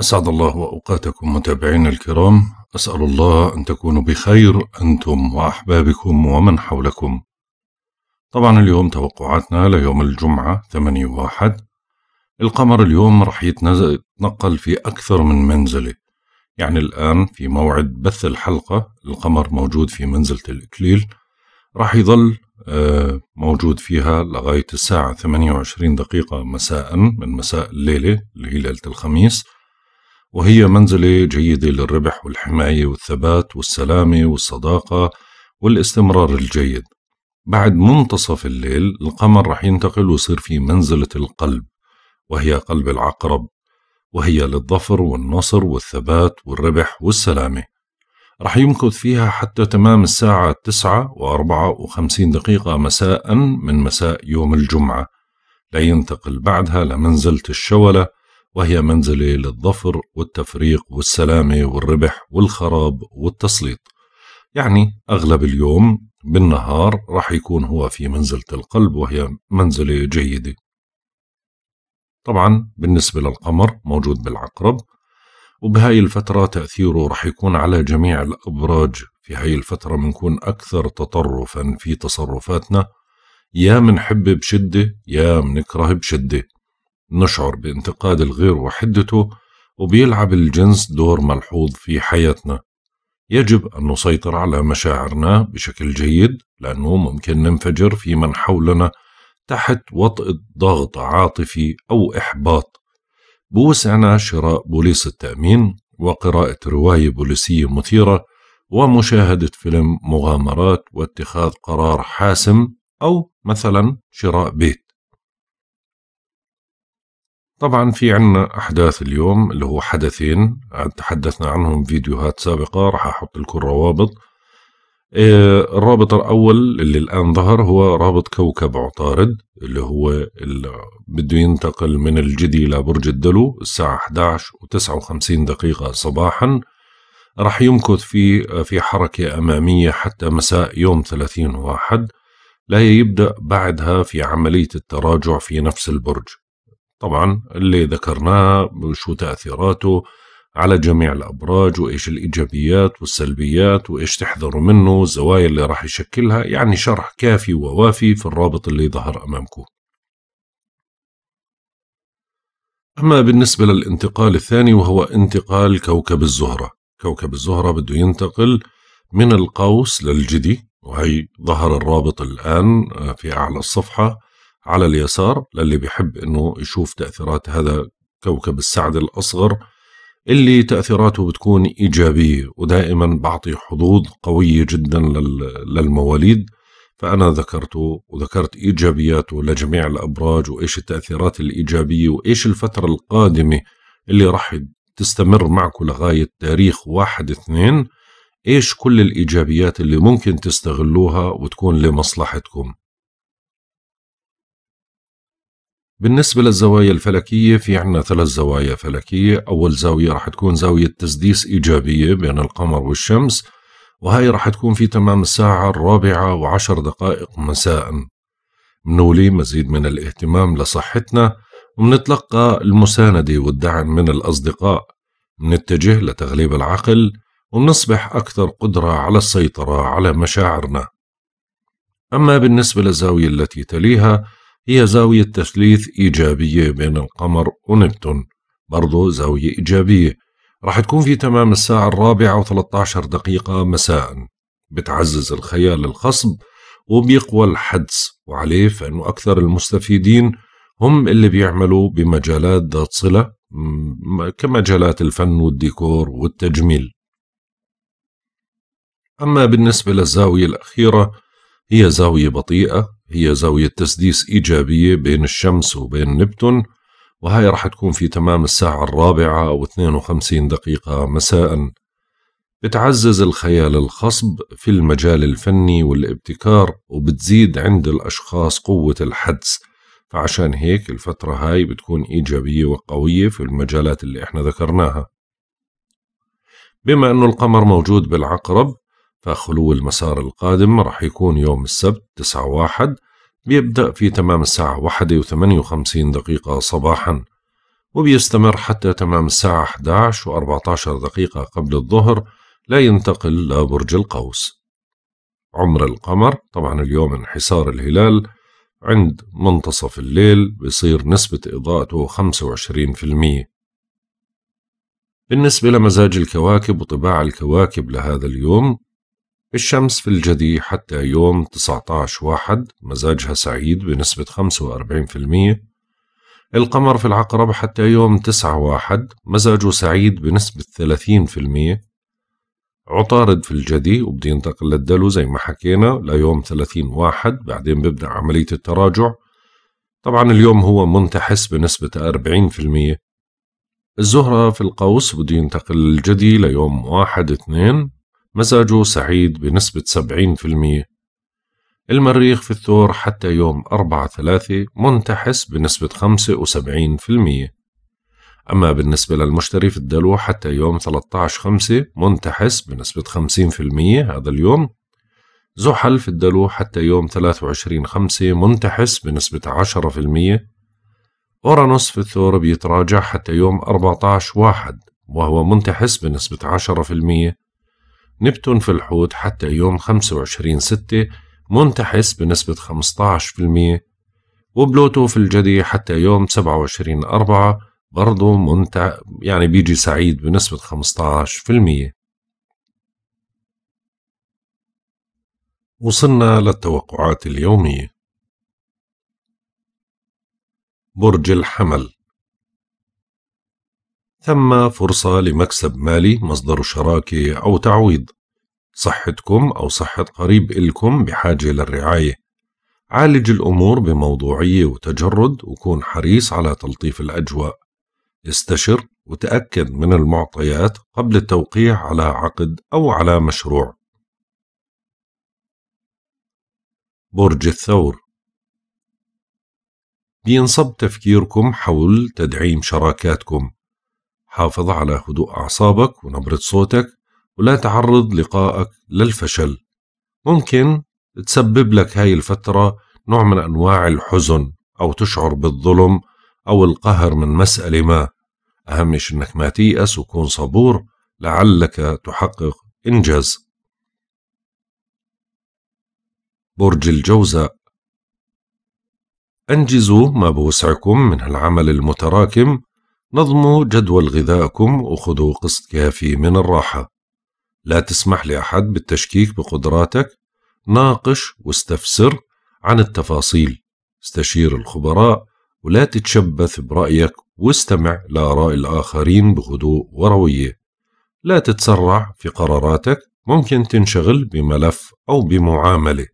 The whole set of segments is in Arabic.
أسعد الله أوقاتكم متابعين الكرام أسأل الله أن تكونوا بخير أنتم وأحبابكم ومن حولكم طبعا اليوم توقعاتنا ليوم الجمعة 8 واحد القمر اليوم رح يتنقل في أكثر من منزلة يعني الآن في موعد بث الحلقة القمر موجود في منزلة الإكليل رح يظل آه، موجود فيها لغاية الساعة 28 دقيقة مساء من مساء الليلة اللي هي ليلة الخميس وهي منزلة جيدة للربح والحماية والثبات والسلامة والصداقة والاستمرار الجيد بعد منتصف الليل القمر رح ينتقل ويصير في منزلة القلب وهي قلب العقرب وهي للظفر والنصر والثبات والربح والسلامة رح يمكث فيها حتى تمام الساعة تسعة وأربعة وخمسين دقيقة مساء من مساء يوم الجمعة لينتقل بعدها لمنزلة الشولة وهي منزلة للظفر والتفريق والسلامة والربح والخراب والتسليط يعني أغلب اليوم بالنهار راح يكون هو في منزلة القلب وهي منزلة جيدة طبعا بالنسبة للقمر موجود بالعقرب وبهاي الفترة تأثيره راح يكون على جميع الأبراج في هاي الفترة بنكون أكثر تطرفا في تصرفاتنا يا منحب بشدة يا منكره بشدة نشعر بانتقاد الغير وحدته وبيلعب الجنس دور ملحوظ في حياتنا يجب أن نسيطر على مشاعرنا بشكل جيد لأنه ممكن ننفجر في من حولنا تحت وطئة ضغط عاطفي أو إحباط بوسعنا شراء بوليس التأمين وقراءة رواية بوليسية مثيرة ومشاهدة فيلم مغامرات واتخاذ قرار حاسم أو مثلا شراء بيت طبعا في عنا أحداث اليوم اللي هو حدثين آه، تحدثنا عنهم فيديوهات سابقة راح أحط لكم الروابط آه، الرابط الأول اللي الآن ظهر هو رابط كوكب عطارد اللي هو اللي بده ينتقل من الجدي لبرج الدلو الساعة 11 و59 دقيقة صباحا راح يمكث في آه، في حركة أمامية حتى مساء يوم 30 واحد لا يبدأ بعدها في عملية التراجع في نفس البرج طبعا اللي ذكرناه شو تأثيراته على جميع الأبراج وإيش الإيجابيات والسلبيات وإيش تحذروا منه الزوايا اللي راح يشكلها يعني شرح كافي ووافي في الرابط اللي ظهر أمامكم أما بالنسبة للانتقال الثاني وهو انتقال كوكب الزهرة كوكب الزهرة بده ينتقل من القوس للجدي وهي ظهر الرابط الآن آه، في أعلى الصفحة على اليسار للي بيحب انه يشوف تاثيرات هذا كوكب السعد الاصغر اللي تاثيراته بتكون ايجابيه ودائما بعطي حظوظ قويه جدا للمواليد فانا ذكرته وذكرت ايجابياته لجميع الابراج وايش التاثيرات الايجابيه وايش الفتره القادمه اللي راح تستمر معكم لغايه تاريخ واحد اثنين ايش كل الايجابيات اللي ممكن تستغلوها وتكون لمصلحتكم بالنسبة للزوايا الفلكية في عنا ثلاث زوايا فلكية أول زاوية رح تكون زاوية تسديس إيجابية بين القمر والشمس وهي رح تكون في تمام الساعة الرابعة وعشر دقائق مساء منولي مزيد من الاهتمام لصحتنا ومنتلقى المساندة والدعم من الأصدقاء منتجه لتغليب العقل ومنصبح أكثر قدرة على السيطرة على مشاعرنا أما بالنسبة للزاوية التي تليها هي زاوية تثليث إيجابية بين القمر ونبتون برضو زاوية إيجابية راح تكون في تمام الساعة الرابعة و13 دقيقة مساء بتعزز الخيال الخصب وبيقوى الحدس وعليه فإنه أكثر المستفيدين هم اللي بيعملوا بمجالات ذات صلة كمجالات الفن والديكور والتجميل أما بالنسبة للزاوية الأخيرة هي زاوية بطيئة هي زاوية تسديس إيجابية بين الشمس وبين نبتون وهي رح تكون في تمام الساعة الرابعة أو 52 دقيقة مساء بتعزز الخيال الخصب في المجال الفني والابتكار وبتزيد عند الأشخاص قوة الحدس فعشان هيك الفترة هاي بتكون إيجابية وقوية في المجالات اللي احنا ذكرناها بما أنه القمر موجود بالعقرب فخلو المسار القادم رح يكون يوم السبت تسعة واحد بيبدأ في تمام الساعة واحدة وثمانية وخمسين دقيقة صباحا وبيستمر حتى تمام الساعة 11 عشر دقيقة قبل الظهر لا ينتقل لبرج القوس عمر القمر طبعا اليوم انحسار الهلال عند منتصف الليل بيصير نسبة إضاءته 25% بالنسبة لمزاج الكواكب وطباع الكواكب لهذا اليوم الشمس في الجدي حتى يوم 19 واحد مزاجها سعيد بنسبة 45% القمر في العقرب حتى يوم 9 واحد مزاجه سعيد بنسبة 30% عطارد في الجدي وبدي ينتقل للدلو زي ما حكينا ليوم 30 واحد بعدين ببدأ عملية التراجع طبعا اليوم هو منتحس بنسبة 40% الزهرة في القوس بده ينتقل للجدي ليوم واحد اثنين مزاجه سعيد بنسبة 70% المريخ في الثور حتى يوم 4 3 منتحس بنسبة 75% أما بالنسبة للمشتري في الدلو حتى يوم 13 5 منتحس بنسبة 50% هذا اليوم زحل في الدلو حتى يوم 23 5 منتحس بنسبة 10% أورانوس في الثور بيتراجع حتى يوم 14 1 وهو منتحس بنسبة نبتون في الحوت حتى يوم 25 ستة منتحس بنسبة 15% وبلوتو في الجدي حتى يوم 27 أربعة برضه منت يعني بيجي سعيد بنسبة 15% وصلنا للتوقعات اليومية برج الحمل ثم فرصة لمكسب مالي مصدر شراكة أو تعويض صحتكم أو صحة قريب إلكم بحاجة للرعاية عالج الأمور بموضوعية وتجرد وكون حريص على تلطيف الأجواء استشر وتأكد من المعطيات قبل التوقيع على عقد أو على مشروع برج الثور بينصب تفكيركم حول تدعيم شراكاتكم حافظ على هدوء أعصابك ونبرة صوتك ولا تعرض لقائك للفشل ممكن تسبب لك هاي الفترة نوع من أنواع الحزن أو تشعر بالظلم أو القهر من مسألة ما أهم شيء أنك ما تيأس وكون صبور لعلك تحقق إنجاز برج الجوزاء أنجزوا ما بوسعكم من العمل المتراكم نظموا جدول غذائكم وخذوا قسط كافي من الراحة لا تسمح لأحد بالتشكيك بقدراتك ناقش واستفسر عن التفاصيل استشير الخبراء ولا تتشبث برأيك واستمع لآراء الآخرين بهدوء وروية لا تتسرع في قراراتك ممكن تنشغل بملف أو بمعاملة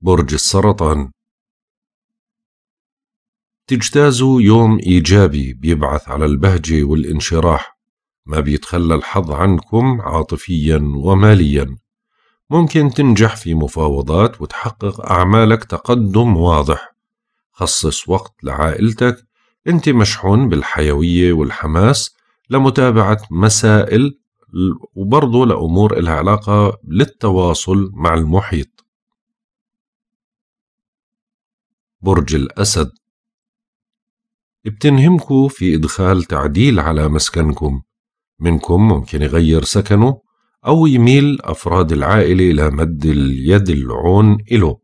برج السرطان تجتازوا يوم إيجابي بيبعث على البهجة والانشراح ما بيتخلى الحظ عنكم عاطفيا وماليا ممكن تنجح في مفاوضات وتحقق أعمالك تقدم واضح خصص وقت لعائلتك أنت مشحون بالحيوية والحماس لمتابعة مسائل وبرضه لأمور إلها علاقة للتواصل مع المحيط برج الأسد بتنهمكوا في إدخال تعديل على مسكنكم منكم ممكن يغير سكنه أو يميل أفراد العائلة إلى مد اليد العون إله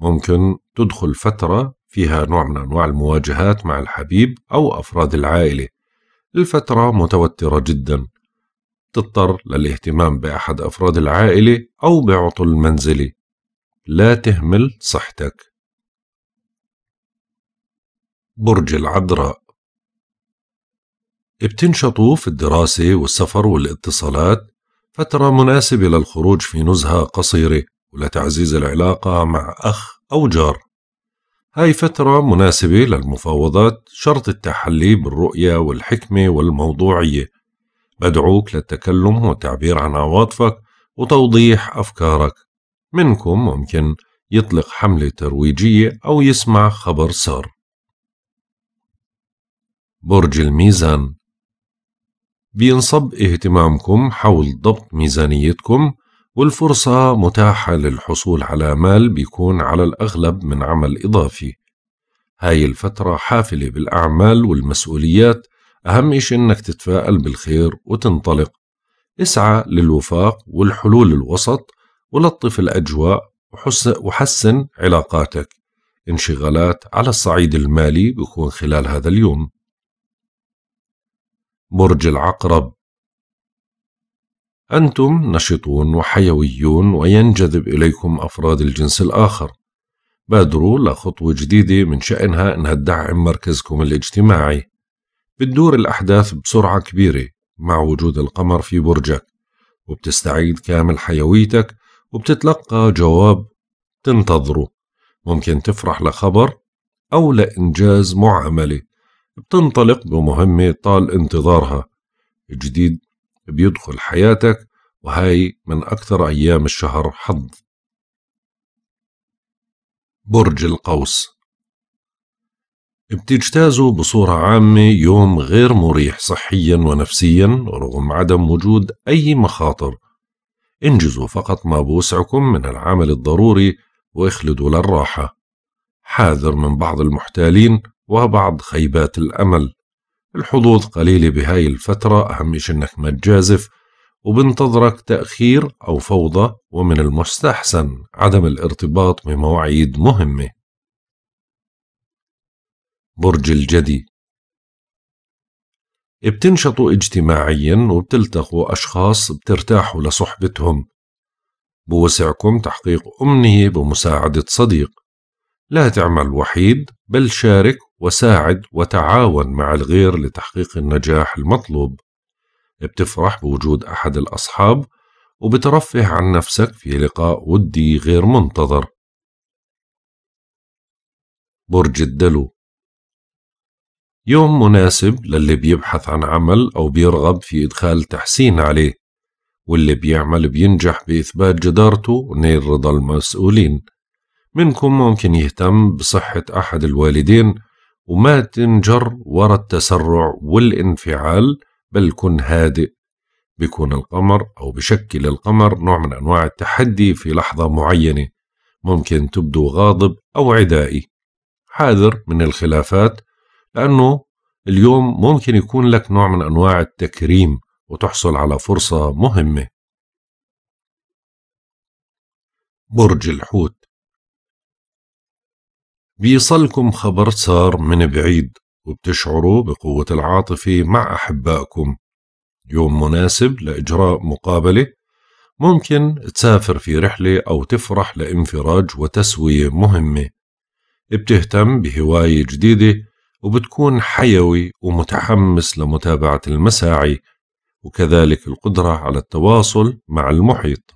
ممكن تدخل فترة فيها نوع من أنواع المواجهات مع الحبيب أو أفراد العائلة الفترة متوترة جدا تضطر للاهتمام بأحد أفراد العائلة أو بعطل منزلي لا تهمل صحتك برج العذراء بتنشطوا في الدراسة والسفر والاتصالات فترة مناسبة للخروج في نزهة قصيرة ولتعزيز العلاقة مع أخ أو جار هاي فترة مناسبة للمفاوضات شرط التحلي بالرؤية والحكمة والموضوعية بدعوك للتكلم والتعبير عن عواطفك وتوضيح أفكارك منكم ممكن يطلق حملة ترويجية أو يسمع خبر سار برج الميزان بينصب اهتمامكم حول ضبط ميزانيتكم والفرصة متاحة للحصول على مال بيكون على الأغلب من عمل إضافي هاي الفترة حافلة بالأعمال والمسؤوليات أهم إشي إنك تتفائل بالخير وتنطلق اسعى للوفاق والحلول الوسط ولطف الأجواء وحسن علاقاتك انشغالات على الصعيد المالي بيكون خلال هذا اليوم برج العقرب أنتم نشطون وحيويون وينجذب إليكم أفراد الجنس الآخر بادروا لخطوة جديدة من شأنها أنها تدعم مركزكم الاجتماعي بتدور الأحداث بسرعة كبيرة مع وجود القمر في برجك وبتستعيد كامل حيويتك وبتتلقى جواب تنتظره ممكن تفرح لخبر أو لإنجاز معاملة بتنطلق بمهمة طال انتظارها جديد بيدخل حياتك وهاي من أكثر أيام الشهر حظ برج القوس بتجتازوا بصورة عامة يوم غير مريح صحيا ونفسيا رغم عدم وجود أي مخاطر انجزوا فقط ما بوسعكم من العمل الضروري واخلدوا للراحة حاذر من بعض المحتالين وبعض خيبات الأمل الحظوظ قليلة بهاي الفترة أهم إشي إنك ما تجازف وبنتظرك تأخير أو فوضى ومن المستحسن عدم الارتباط بمواعيد مهمة برج الجدي بتنشطوا اجتماعيا وبتلتقوا أشخاص بترتاحوا لصحبتهم بوسعكم تحقيق أمنية بمساعدة صديق لا تعمل وحيد بل شارك وساعد وتعاون مع الغير لتحقيق النجاح المطلوب بتفرح بوجود أحد الأصحاب وبترفه عن نفسك في لقاء ودي غير منتظر برج الدلو يوم مناسب للي بيبحث عن عمل أو بيرغب في إدخال تحسين عليه واللي بيعمل بينجح بإثبات جدارته ونيل رضا المسؤولين منكم ممكن يهتم بصحة أحد الوالدين وما تنجر ورا التسرع والانفعال بل كن هادئ بيكون القمر أو بشكل القمر نوع من أنواع التحدي في لحظة معينة ممكن تبدو غاضب أو عدائي حاذر من الخلافات لأنه اليوم ممكن يكون لك نوع من أنواع التكريم وتحصل على فرصة مهمة برج الحوت بيصلكم خبر سار من بعيد وبتشعروا بقوة العاطفة مع أحبائكم يوم مناسب لإجراء مقابلة ممكن تسافر في رحلة أو تفرح لانفراج وتسوية مهمة بتهتم بهواية جديدة وبتكون حيوي ومتحمس لمتابعة المساعي وكذلك القدرة على التواصل مع المحيط